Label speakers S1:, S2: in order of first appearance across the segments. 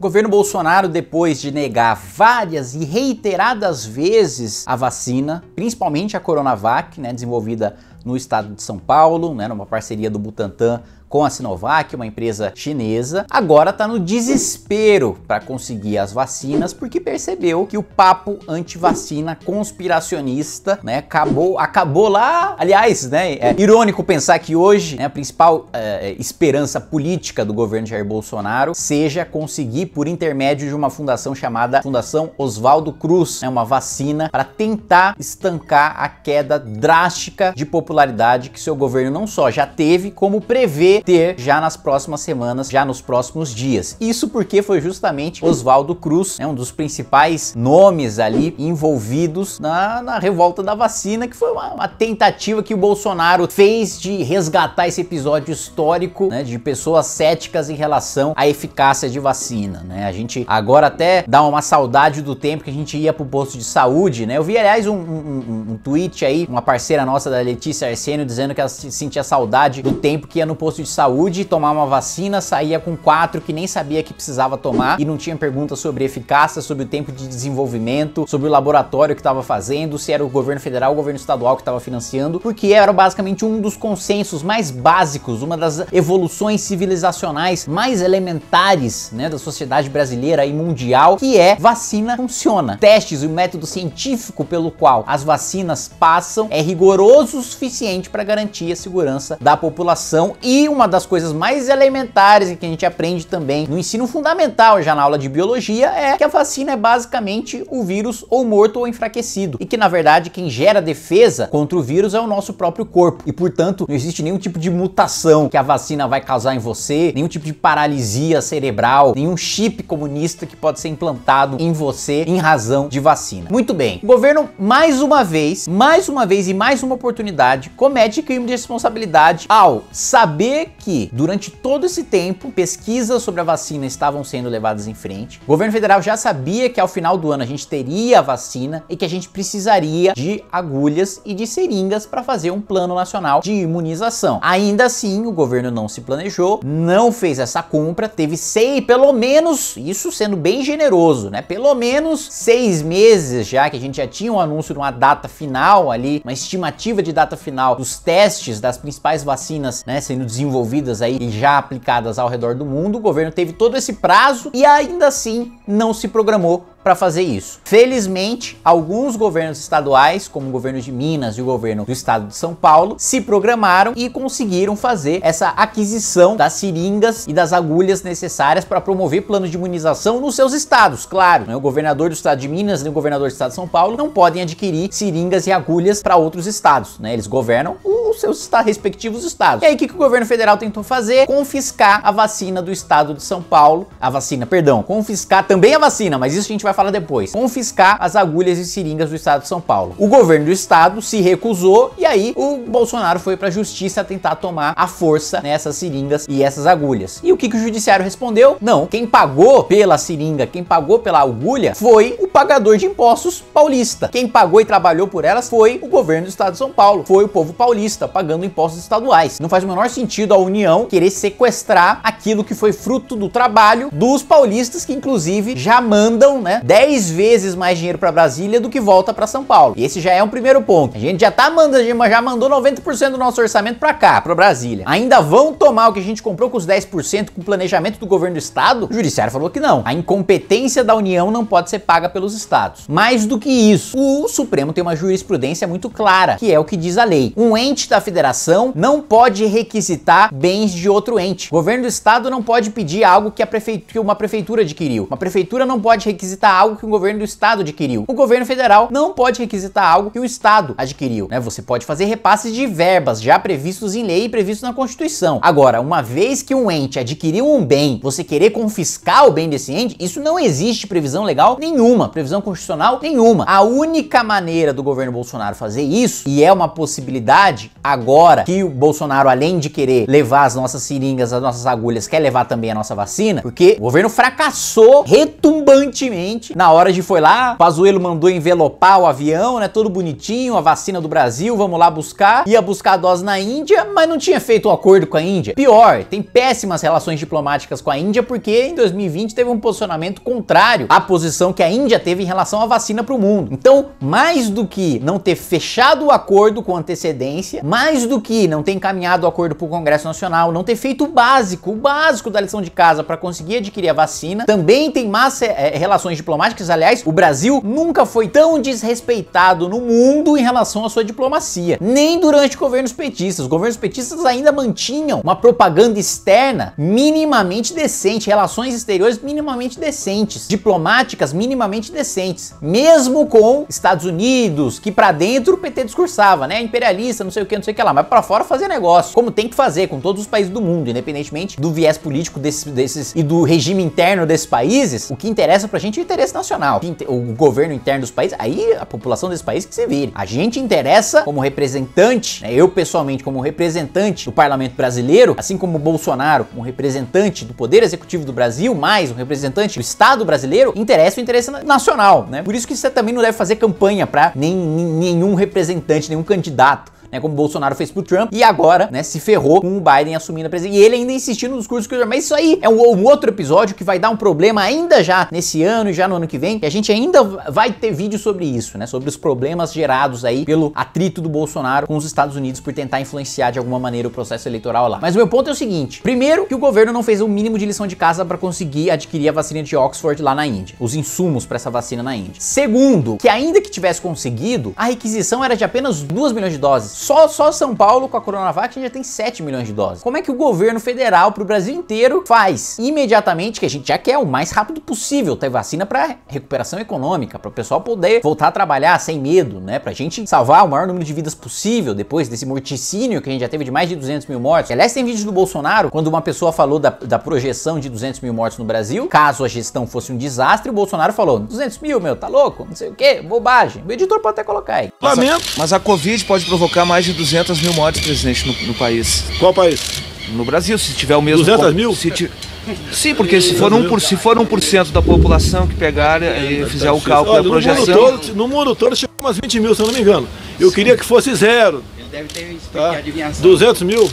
S1: O governo Bolsonaro, depois de negar várias e reiteradas vezes a vacina, principalmente a Coronavac, né, desenvolvida no estado de São Paulo, né, numa parceria do Butantan com a Sinovac, uma empresa chinesa, agora está no desespero para conseguir as vacinas porque percebeu que o papo anti-vacina conspiracionista, né, acabou, acabou lá. Aliás, né, é irônico pensar que hoje né, a principal é, é esperança política do governo Jair Bolsonaro seja conseguir por intermédio de uma fundação chamada Fundação Oswaldo Cruz, né, uma vacina para tentar estancar a queda drástica de popularidade que seu governo não só já teve, como prevê ter já nas próximas semanas, já nos próximos dias. Isso porque foi justamente Oswaldo Cruz, né, um dos principais nomes ali envolvidos na, na revolta da vacina, que foi uma, uma, tentativa que o Bolsonaro fez de resgatar esse episódio histórico né, de pessoas céticas em relação à eficácia de vacina. Né? A gente agora até dá uma saudade do tempo que a gente ia pro posto de saúde, né? Eu vi, aliás, um, um, um, um tweet aí, uma parceira nossa da Letícia Arsênio, dizendo que ela sentia saudade do tempo que ia no posto de saúde, tomar uma vacina, saía com quatro que nem sabia que precisava tomar e não tinha perguntas sobre eficácia, sobre o tempo de desenvolvimento, sobre o laboratório que estava fazendo, se era o governo federal, o governo estadual que estava financiando, porque era basicamente um dos consensos mais básicos, uma das evoluções civilizacionais mais elementares né, da sociedade brasileira e mundial, que é vacina funciona. Testes e o método científico pelo qual as vacinas passam é rigoroso o suficiente para garantir a segurança da população e uma uma das coisas mais elementares que a gente aprende também no ensino fundamental, já na aula de biologia, é que a vacina é basicamente o vírus ou morto ou enfraquecido, e que na verdade quem gera defesa contra o vírus é o nosso próprio corpo, e portanto não existe nenhum tipo de mutação que a vacina vai causar em você, nenhum tipo de paralisia cerebral, nenhum chip comunista que pode ser implantado em você em razão de vacina. Muito bem, o governo mais uma vez, mais uma vez e mais uma oportunidade comete crime de responsabilidade ao saber que, durante todo esse tempo, pesquisas sobre a vacina estavam sendo levadas em frente. O governo federal já sabia que ao final do ano a gente teria a vacina e que a gente precisaria de agulhas e de seringas para fazer um plano nacional de imunização. Ainda assim, o governo não se planejou, não fez essa compra, teve seis, pelo menos, isso sendo bem generoso, né? Pelo menos seis meses já que a gente já tinha um anúncio de uma data final ali, uma estimativa de data final dos testes das principais vacinas, né, sendo desenvolvidas desenvolvidas aí e já aplicadas ao redor do mundo, o governo teve todo esse prazo e ainda assim não se programou para fazer isso. Felizmente, alguns governos estaduais, como o governo de Minas e o governo do estado de São Paulo, se programaram e conseguiram fazer essa aquisição das seringas e das agulhas necessárias para promover planos de imunização nos seus estados, claro. Né? O governador do estado de Minas e o governador do estado de São Paulo não podem adquirir seringas e agulhas para outros estados, né? Eles governam os seus respectivos estados. E aí, o que, que o governo federal tentou fazer? Confiscar a vacina do estado de São Paulo, a vacina, perdão, confiscar também a vacina, mas isso a gente vai vai falar depois, confiscar as agulhas e seringas do estado de São Paulo. O governo do estado se recusou e aí o Bolsonaro foi para a justiça tentar tomar a força nessas seringas e essas agulhas. E o que, que o judiciário respondeu? Não, quem pagou pela seringa, quem pagou pela agulha foi o pagador de impostos paulista. Quem pagou e trabalhou por elas foi o governo do estado de São Paulo, foi o povo paulista pagando impostos estaduais. Não faz o menor sentido a União querer sequestrar aquilo que foi fruto do trabalho dos paulistas que inclusive já mandam, né, 10 vezes mais dinheiro para Brasília do que volta para São Paulo. E esse já é um primeiro ponto. A gente já tá mandando, já mandou 90% do nosso orçamento para cá, para Brasília. Ainda vão tomar o que a gente comprou com os 10% com o planejamento do governo do estado? O judiciário falou que não. A incompetência da União não pode ser paga pelos estados. Mais do que isso, o Supremo tem uma jurisprudência muito clara, que é o que diz a lei. Um ente da federação não pode requisitar bens de outro ente. O governo do estado não pode pedir algo que a prefeitura, que uma prefeitura adquiriu. Uma prefeitura não pode requisitar algo que o governo do estado adquiriu. O governo federal não pode requisitar algo que o estado adquiriu, né? Você pode fazer repasses de verbas já previstos em lei e previstos na Constituição. Agora, uma vez que um ente adquiriu um bem, você querer confiscar o bem desse ente, isso não existe previsão legal nenhuma, previsão constitucional nenhuma. A única maneira do governo Bolsonaro fazer isso, e é uma possibilidade agora que o Bolsonaro, além de querer levar as nossas seringas, as nossas agulhas, quer levar também a nossa vacina, porque o governo fracassou retumbantemente gente. Na hora de foi lá, Pazuello mandou envelopar o avião, né? Todo bonitinho, a vacina do Brasil, vamos lá buscar. Ia buscar a dose na Índia, mas não tinha feito um acordo com a Índia. Pior, tem péssimas relações diplomáticas com a Índia porque em 2020 teve um posicionamento contrário à posição que a Índia teve em relação à vacina para o mundo. Então, mais do que não ter fechado o acordo com antecedência, mais do que não ter encaminhado o acordo para o Congresso Nacional, não ter feito o básico, o básico da lição de casa para conseguir adquirir a vacina, também tem más eh, eh, relações diplomáticas diplomáticas. Aliás, o Brasil nunca foi tão desrespeitado no mundo em relação à sua diplomacia, nem durante governos petistas. governos petistas ainda mantinham uma propaganda externa minimamente decente, relações exteriores minimamente decentes, diplomáticas minimamente decentes, mesmo com Estados Unidos, que para dentro o PT discursava, né, imperialista, não sei o que, não sei o que lá, mas para fora fazer negócio, como tem que fazer com todos os países do mundo, independentemente do viés político desses, desses e do regime interno desses países, o que interessa pra gente é interesse nacional. O governo interno dos países, aí a população desse país que se vire. A gente interessa como representante, né? eu pessoalmente como representante do parlamento brasileiro, assim como Bolsonaro como representante do poder executivo do Brasil, mais um representante do Estado brasileiro, interessa o interesse nacional, né? Por isso que você também não deve fazer campanha para nem, nenhum representante, nenhum candidato né? Como Bolsonaro fez pro Trump e agora, né, se ferrou com o Biden assumindo a presidência. E ele ainda insistindo nos cursos que eu já. Mas isso aí é um, um, outro episódio que vai dar um problema ainda já nesse ano e já no ano que vem. E a gente ainda vai ter vídeo sobre isso, né? Sobre os problemas gerados aí pelo atrito do Bolsonaro com os Estados Unidos por tentar influenciar de alguma maneira o processo eleitoral lá. Mas o meu ponto é o seguinte: primeiro, que o governo não fez o mínimo de lição de casa para conseguir adquirir a vacina de Oxford lá na Índia, os insumos para essa vacina na Índia. Segundo, que ainda que tivesse conseguido, a requisição era de apenas 2 milhões de doses só, só São Paulo com a Coronavac já tem 7 milhões de doses. Como é que o governo federal para o Brasil inteiro faz imediatamente, que a gente já quer o mais rápido possível, ter vacina para recuperação econômica, para o pessoal poder voltar a trabalhar sem medo, né? Para a gente salvar o maior número de vidas possível depois desse morticínio que a gente já teve de mais de 200 mil mortes. Aliás, tem vídeo do Bolsonaro quando uma pessoa falou da, da projeção de 200 mil mortes no Brasil, caso a gestão fosse um desastre, o Bolsonaro falou 200 mil, meu, tá louco? Não sei o que, bobagem. O editor pode até colocar aí. Lamento, mas a Covid pode provocar mais de 200 mil mortes, presidente, no, no país. Qual país? No Brasil, se tiver o mesmo... 200 com... mil? Ti... Sim, porque se for, 1 por, se for 1% da população que pegar eh, é, e fizer tá o cálculo Olha, a projeção... No mundo, todo, no mundo todo chegou umas 20 mil, se eu não me engano. Eu Sim. queria que fosse zero. Ele deve ter tá? 200 mil.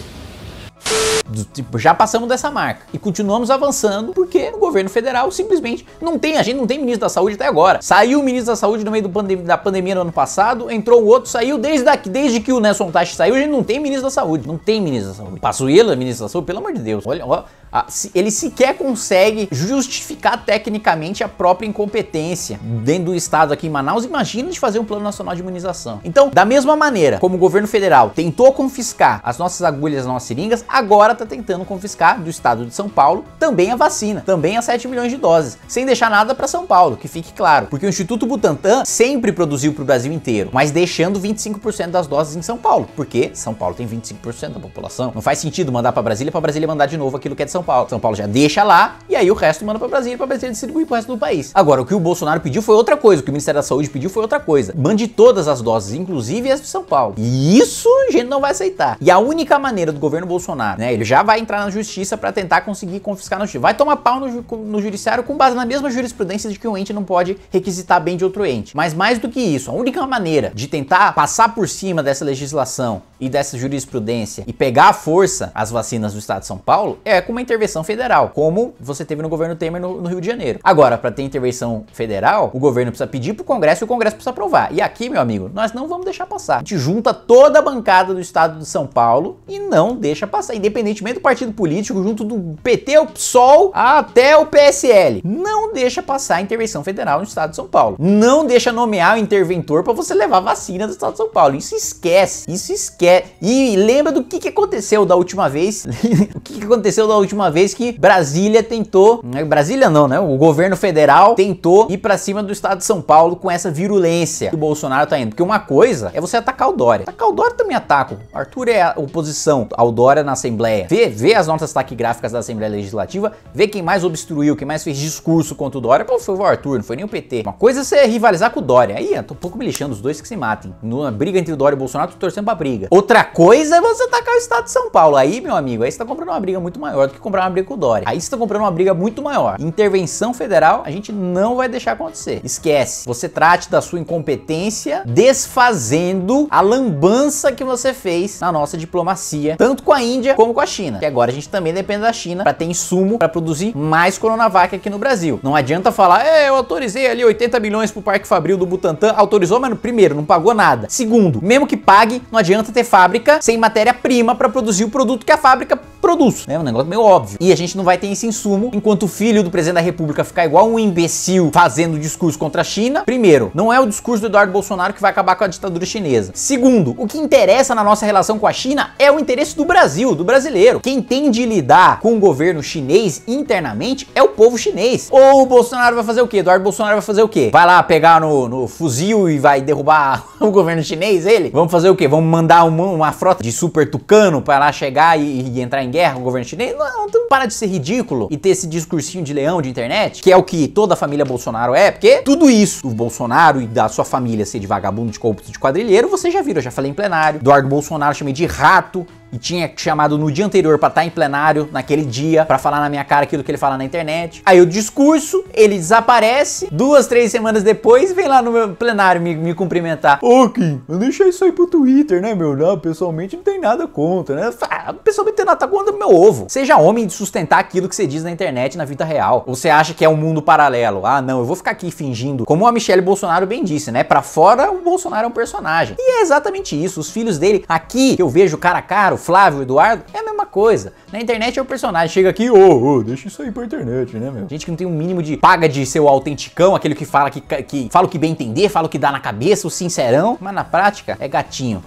S1: Do tipo, já passamos dessa marca e continuamos avançando porque o governo federal simplesmente não tem, a gente não tem ministro da saúde até agora. Saiu o ministro da saúde no meio pandem da pandemia no ano passado, entrou o outro, saiu desde, daqui, desde que o Nelson Tachi saiu, a gente não tem ministro da saúde. Não tem ministro da saúde. Passuela, é ministro da saúde, pelo amor de Deus. Olha, ó, a, se, ele sequer consegue justificar tecnicamente a própria incompetência dentro do Estado aqui em Manaus. Imagina de fazer um plano nacional de imunização. Então, da mesma maneira como o governo federal tentou confiscar as nossas agulhas, as nossas seringas, agora está tentando confiscar do estado de São Paulo também a vacina, também as 7 milhões de doses, sem deixar nada para São Paulo, que fique claro, porque o Instituto Butantan sempre produziu para o Brasil inteiro, mas deixando 25% das doses em São Paulo, porque São Paulo tem 25% da população. Não faz sentido mandar para Brasília para Brasília mandar de novo aquilo que é de São Paulo. São Paulo já deixa lá e aí o resto manda para Brasília para Brasília distribuir para o resto do país. Agora, o que o Bolsonaro pediu foi outra coisa, o que o Ministério da Saúde pediu foi outra coisa. Mande todas as doses, inclusive as de São Paulo. E isso a gente não vai aceitar. E a única maneira do governo Bolsonaro, né, ele já vai entrar na justiça para tentar conseguir confiscar no Vai tomar pau no, no, judiciário com base na mesma jurisprudência de que um ente não pode requisitar bem de outro ente. Mas mais do que isso, a única maneira de tentar passar por cima dessa legislação e dessa jurisprudência e pegar à força as vacinas do Estado de São Paulo é com uma intervenção federal, como você teve no governo Temer no, no Rio de Janeiro. Agora, para ter intervenção federal, o governo precisa pedir para o Congresso e o Congresso precisa aprovar. E aqui, meu amigo, nós não vamos deixar passar. A gente junta toda a bancada do Estado de São Paulo e não deixa passar, independente recentemente o partido político, junto do PT, o PSOL, até o PSL. Não deixa passar a intervenção federal no estado de São Paulo. Não deixa nomear o interventor para você levar vacina do estado de São Paulo. Isso esquece, isso esquece. E lembra do que, que aconteceu da última vez, o que, que aconteceu da última vez que Brasília tentou, né? Brasília não, né? O governo federal tentou ir para cima do estado de São Paulo com essa virulência que o Bolsonaro tá indo. Porque uma coisa é você atacar o Dória. Atacar o Dória também ataco. Arthur é a oposição ao Dória na Assembleia vê, vê as notas taquigráficas da Assembleia Legislativa, vê quem mais obstruiu, quem mais fez discurso contra o Dória, pô, foi o Arthur, não foi nem o PT. Uma coisa é você rivalizar com o Dória, aí eu tô um pouco me lixando os dois que se matem. Numa briga entre o Dória e o Bolsonaro, tô torcendo pra briga. Outra coisa é você atacar o Estado de São Paulo, aí, meu amigo, aí você tá comprando uma briga muito maior do que comprar uma briga com o Dória. Aí você tá comprando uma briga muito maior. Intervenção federal, a gente não vai deixar acontecer. Esquece. Você trate da sua incompetência desfazendo a lambança que você fez na nossa diplomacia, tanto com a Índia como com a China. China. E agora a gente também depende da China para ter insumo para produzir mais Coronavac aqui no Brasil. Não adianta falar, é, eu autorizei ali 80 milhões pro Parque Fabril do Butantan, autorizou, mas primeiro, não pagou nada. Segundo, mesmo que pague, não adianta ter fábrica sem matéria-prima para produzir o produto que a fábrica produz. É né? um negócio meio óbvio. E a gente não vai ter esse insumo enquanto o filho do presidente da república ficar igual um imbecil fazendo discurso contra a China. Primeiro, não é o discurso do Eduardo Bolsonaro que vai acabar com a ditadura chinesa. Segundo, o que interessa na nossa relação com a China é o interesse do Brasil, do brasileiro. Quem tem de lidar com o governo chinês internamente é o povo chinês. Ou o Bolsonaro vai fazer o quê? Eduardo Bolsonaro vai fazer o quê? Vai lá pegar no, no fuzil e vai derrubar o governo chinês ele? Vamos fazer o quê? Vamos mandar uma, uma frota de super tucano para lá chegar e, e, entrar em guerra com o governo chinês? Não, não, para de ser ridículo e ter esse discursinho de leão de internet, que é o que toda a família Bolsonaro é, porque tudo isso do Bolsonaro e da sua família ser de vagabundo, de corrupto, de quadrilheiro, você já viram, eu já falei em plenário. Eduardo Bolsonaro chamei de rato, e tinha chamado no dia anterior para estar tá em plenário naquele dia para falar na minha cara aquilo que ele fala na internet. Aí o discurso, ele desaparece, duas, três semanas depois vem lá no meu plenário me, me cumprimentar. Ô Kim, eu deixei isso aí pro Twitter, né, meu? Não, pessoalmente não tem nada contra, né? Ah, pessoalmente não tem nada contra meu ovo. Seja homem de sustentar aquilo que você diz na internet, na vida real. você acha que é um mundo paralelo? Ah, não, eu vou ficar aqui fingindo. Como a Michelle Bolsonaro bem disse, né? Para fora o Bolsonaro é um personagem. E é exatamente isso. Os filhos dele aqui, que eu vejo cara a cara, Bolsonaro, Flávio, Eduardo, é a mesma coisa. Na internet é o personagem, chega aqui, ô, oh, oh, deixa isso aí pra internet, né, meu? Gente que não tem um mínimo de paga de ser o autenticão, aquele que fala que, que fala o que bem entender, fala o que dá na cabeça, o sincerão, mas na prática é gatinho.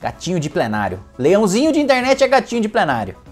S1: Gatinho de plenário. Leãozinho de internet é gatinho de plenário.